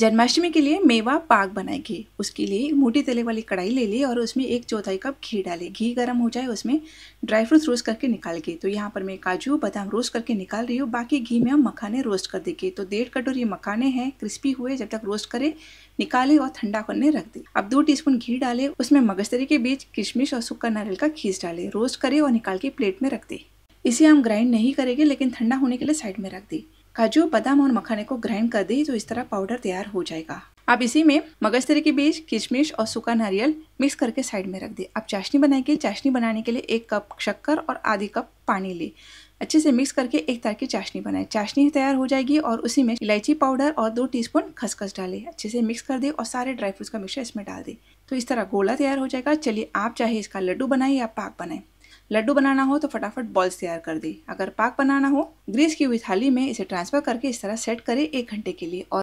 जन्माष्टमी के लिए मेवा पाक बनाएगी उसके लिए एक मोटी तले वाली कढ़ाई ले ली और उसमें एक चौथाई कप घी डाले घी गर्म हो जाए उसमें ड्राई फ्रूट्स रोस्ट करके निकाल के तो यहाँ पर मैं काजू बादाम रोस्ट करके निकाल रही हूँ बाकी घी में हम मखाने रोस्ट कर देंगे तो डेढ़ कटोरी मखाने हैं क्रिस्पी हुए जब तक रोस्ट करें निकाले और ठंडा करने रख दे अब दो टी घी डाले उसमें मगजतरी के बीच किशमिश और सुखा नारियल का खीस डाले रोस्ट करे और निकाल के प्लेट में रख दे इसे हम ग्राइंड नहीं करेंगे लेकिन ठंडा होने के लिए साइड में रख दें काजू बादाम और मखाने को ग्राइंड कर दे तो इस तरह पाउडर तैयार हो जाएगा आप इसी में मगजतरी के बीज किशमिश और सूखा नारियल मिक्स करके साइड में रख दे आप चाशनी बनाएंगे चाशनी बनाने के लिए एक कप शक्कर और आधी कप पानी ले अच्छे से मिक्स करके एक तरह की चाशनी बनाए चाशनी तैयार हो जाएगी और उसी में इलायची पाउडर और दो टीस्पून खसखस डाले अच्छे से मिक्स कर दे और सारे ड्राई फ्रूट्स का मिक्सर इसमें डाल दें तो इस तरह गोला तैयार हो जाएगा चलिए आप चाहे इसका लड्डू बनाए या पाक बनाए लड्डू बनाना हो तो फटाफट बॉल्स तैयार कर दे अगर पाक बनाना हो ग्रीस की हुई थाली में इसे ट्रांसफ़र करके इस तरह सेट करें एक घंटे के लिए और